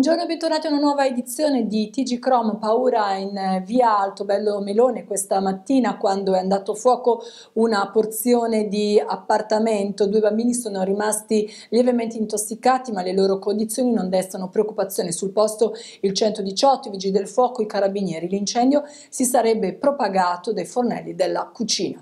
Buongiorno e bentornati a una nuova edizione di TG Chrome Paura in eh, via Altobello Melone questa mattina quando è andato fuoco una porzione di appartamento. Due bambini sono rimasti lievemente intossicati ma le loro condizioni non destano preoccupazione. Sul posto il 118, i vigili del fuoco, i carabinieri. L'incendio si sarebbe propagato dai fornelli della cucina.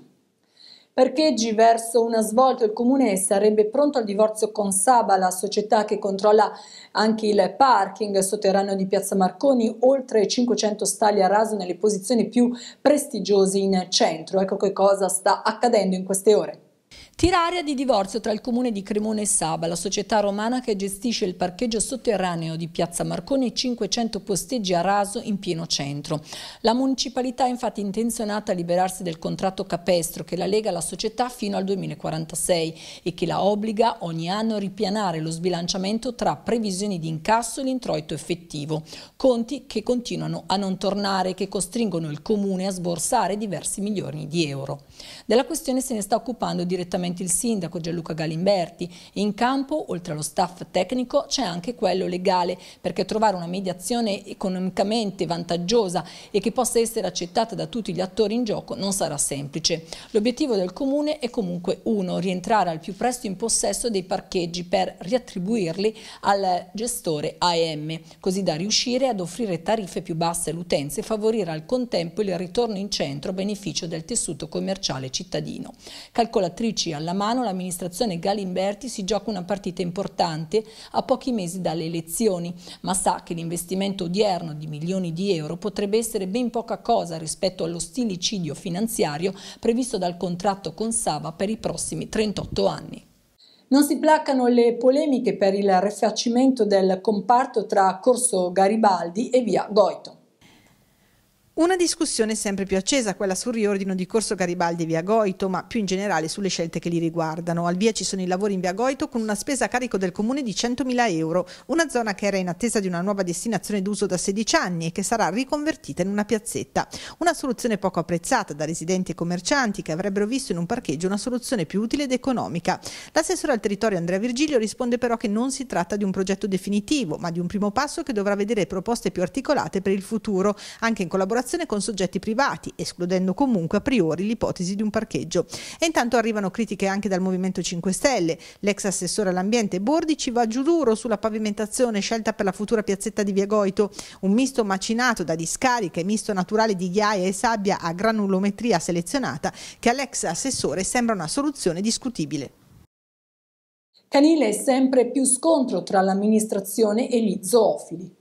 Parcheggi verso una svolta, il comune sarebbe pronto al divorzio con Saba, la società che controlla anche il parking sotterraneo di Piazza Marconi, oltre 500 stalli a raso nelle posizioni più prestigiose in centro. Ecco che cosa sta accadendo in queste ore. Tiraria di divorzio tra il comune di Cremone e Saba, la società romana che gestisce il parcheggio sotterraneo di Piazza Marconi e 500 posteggi a raso in pieno centro. La municipalità è infatti intenzionata a liberarsi del contratto capestro che la lega alla società fino al 2046 e che la obbliga ogni anno a ripianare lo sbilanciamento tra previsioni di incasso e l'introito effettivo. Conti che continuano a non tornare e che costringono il comune a sborsare diversi milioni di euro. Della questione se ne sta occupando direttamente direttamente il sindaco Gianluca Galimberti. In campo, oltre allo staff tecnico, c'è anche quello legale, perché trovare una mediazione economicamente vantaggiosa e che possa essere accettata da tutti gli attori in gioco non sarà semplice. L'obiettivo del Comune è comunque uno, rientrare al più presto in possesso dei parcheggi per riattribuirli al gestore AM, così da riuscire ad offrire tariffe più basse all'utenza e favorire al contempo il ritorno in centro a beneficio del tessuto commerciale cittadino. Calcolatrici alla mano l'amministrazione Galimberti si gioca una partita importante a pochi mesi dalle elezioni, ma sa che l'investimento odierno di milioni di euro potrebbe essere ben poca cosa rispetto allo stilicidio finanziario previsto dal contratto con Sava per i prossimi 38 anni. Non si placano le polemiche per il rifacimento del comparto tra Corso Garibaldi e via Goito. Una discussione sempre più accesa, quella sul riordino di Corso Garibaldi e Via Goito, ma più in generale sulle scelte che li riguardano. Al via ci sono i lavori in Via Goito con una spesa a carico del comune di 100.000 euro, una zona che era in attesa di una nuova destinazione d'uso da 16 anni e che sarà riconvertita in una piazzetta. Una soluzione poco apprezzata da residenti e commercianti che avrebbero visto in un parcheggio una soluzione più utile ed economica. L'assessore al territorio Andrea Virgilio risponde però che non si tratta di un progetto definitivo, ma di un primo passo che dovrà vedere proposte più articolate per il futuro, anche in collaborazione relazione con soggetti privati, escludendo comunque a priori l'ipotesi di un parcheggio. E intanto arrivano critiche anche dal Movimento 5 Stelle. L'ex assessore all'ambiente Bordi ci va giù duro sulla pavimentazione scelta per la futura piazzetta di Via Goito, un misto macinato da discariche, misto naturale di ghiaia e sabbia a granulometria selezionata che all'ex assessore sembra una soluzione discutibile. Canile è sempre più scontro tra l'amministrazione e gli zoofili.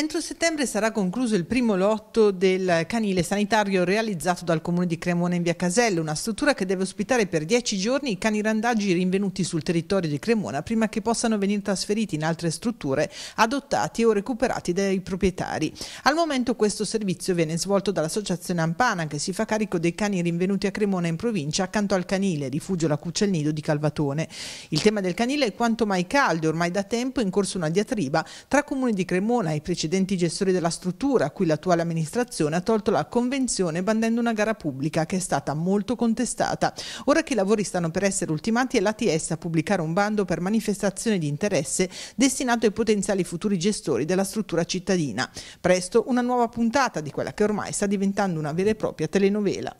Entro settembre sarà concluso il primo lotto del canile sanitario realizzato dal comune di Cremona in via Casello, una struttura che deve ospitare per dieci giorni i cani randaggi rinvenuti sul territorio di Cremona prima che possano venire trasferiti in altre strutture adottati o recuperati dai proprietari. Al momento questo servizio viene svolto dall'associazione Ampana che si fa carico dei cani rinvenuti a Cremona in provincia accanto al canile rifugio la Cuccia al Nido di Calvatone. Il tema del canile è quanto mai caldo e ormai da tempo in corso una diatriba tra comuni di Cremona e precedenti precedenti gestori della struttura, a cui l'attuale amministrazione ha tolto la convenzione bandendo una gara pubblica che è stata molto contestata. Ora che i lavori stanno per essere ultimati è l'ATS a pubblicare un bando per manifestazione di interesse destinato ai potenziali futuri gestori della struttura cittadina. Presto una nuova puntata di quella che ormai sta diventando una vera e propria telenovela.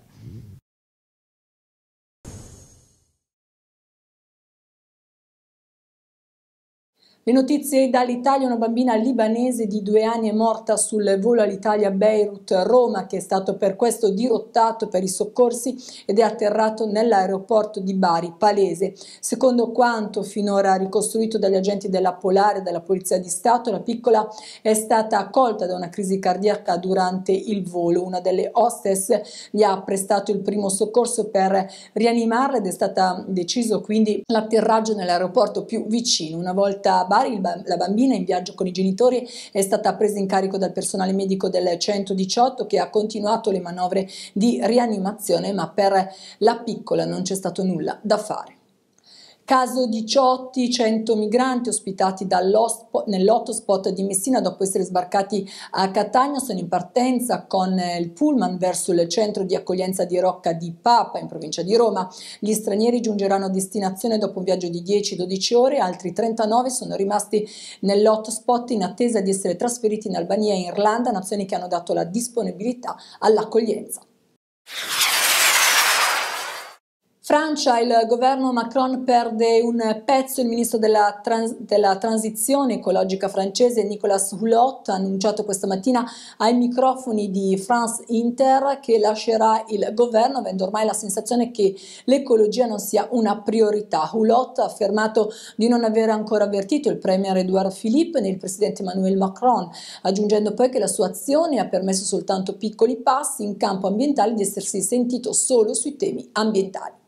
Le notizie dall'Italia, una bambina libanese di due anni è morta sul volo all'Italia Beirut-Roma che è stato per questo dirottato per i soccorsi ed è atterrato nell'aeroporto di Bari, Palese. Secondo quanto finora ricostruito dagli agenti della Polare e della Polizia di Stato, la piccola è stata accolta da una crisi cardiaca durante il volo. Una delle hostess gli ha prestato il primo soccorso per rianimarla ed è stato deciso quindi l'atterraggio nell'aeroporto più vicino. Una volta Bari la bambina in viaggio con i genitori è stata presa in carico dal personale medico del 118 che ha continuato le manovre di rianimazione ma per la piccola non c'è stato nulla da fare. Caso 18, 100 migranti ospitati nell'hotspot di Messina dopo essere sbarcati a Catania sono in partenza con il pullman verso il centro di accoglienza di Rocca di Papa in provincia di Roma. Gli stranieri giungeranno a destinazione dopo un viaggio di 10-12 ore, altri 39 sono rimasti nell'hotspot in attesa di essere trasferiti in Albania e Irlanda, nazioni che hanno dato la disponibilità all'accoglienza. Francia, il governo Macron perde un pezzo, il ministro della, trans- della transizione ecologica francese Nicolas Hulot ha annunciato questa mattina ai microfoni di France Inter che lascerà il governo, avendo ormai la sensazione che l'ecologia non sia una priorità. Hulot ha affermato di non aver ancora avvertito il premier Edouard Philippe né il presidente Emmanuel Macron, aggiungendo poi che la sua azione ha permesso soltanto piccoli passi in campo ambientale di essersi sentito solo sui temi ambientali.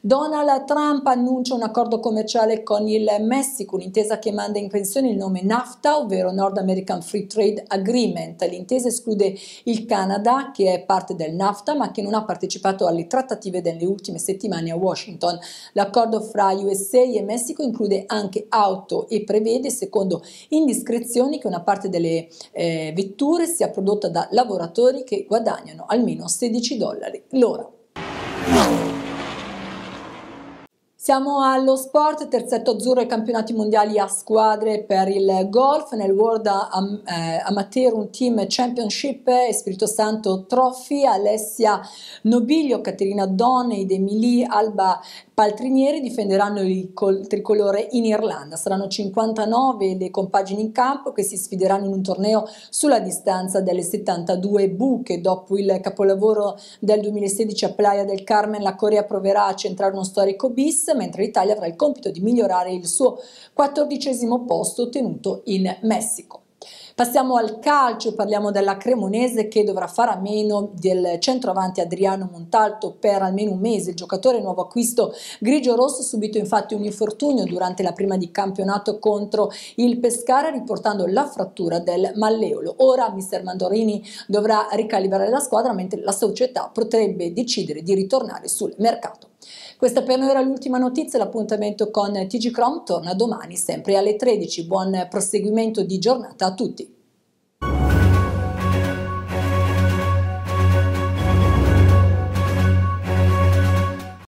Donald Trump annuncia un accordo commerciale con il Messico, un'intesa che manda in pensione il nome NAFTA, ovvero North American Free Trade Agreement. L'intesa esclude il Canada, che è parte del NAFTA, ma che non ha partecipato alle trattative delle ultime settimane a Washington. L'accordo fra USA e Messico include anche auto e prevede, secondo indiscrezioni, che una parte delle eh, vetture sia prodotta da lavoratori che guadagnano almeno 16 dollari l'ora. Siamo allo sport, terzetto azzurro ai campionati mondiali a squadre per il golf, nel World Am eh, Amateur Team Championship e Spirito Santo Trophy, Alessia Nobilio, Caterina Donne, Ed Alba paltrinieri difenderanno il tricolore in Irlanda. Saranno 59 le compagini in campo che si sfideranno in un torneo sulla distanza delle 72 buche. Dopo il capolavoro del 2016 a Playa del Carmen, la Corea proverà a centrare uno storico bis, mentre l'Italia avrà il compito di migliorare il suo quattordicesimo posto ottenuto in Messico. Passiamo al calcio, parliamo della Cremonese che dovrà fare a meno del centroavanti Adriano Montalto per almeno un mese. Il giocatore nuovo acquisto grigio-rosso ha subito infatti un infortunio durante la prima di campionato contro il Pescara riportando la frattura del malleolo. Ora mister Mandorini dovrà ricalibrare la squadra mentre la società potrebbe decidere di ritornare sul mercato. Questa per noi era l'ultima notizia, l'appuntamento con TG Chrome torna domani sempre alle 13. Buon proseguimento di giornata a tutti.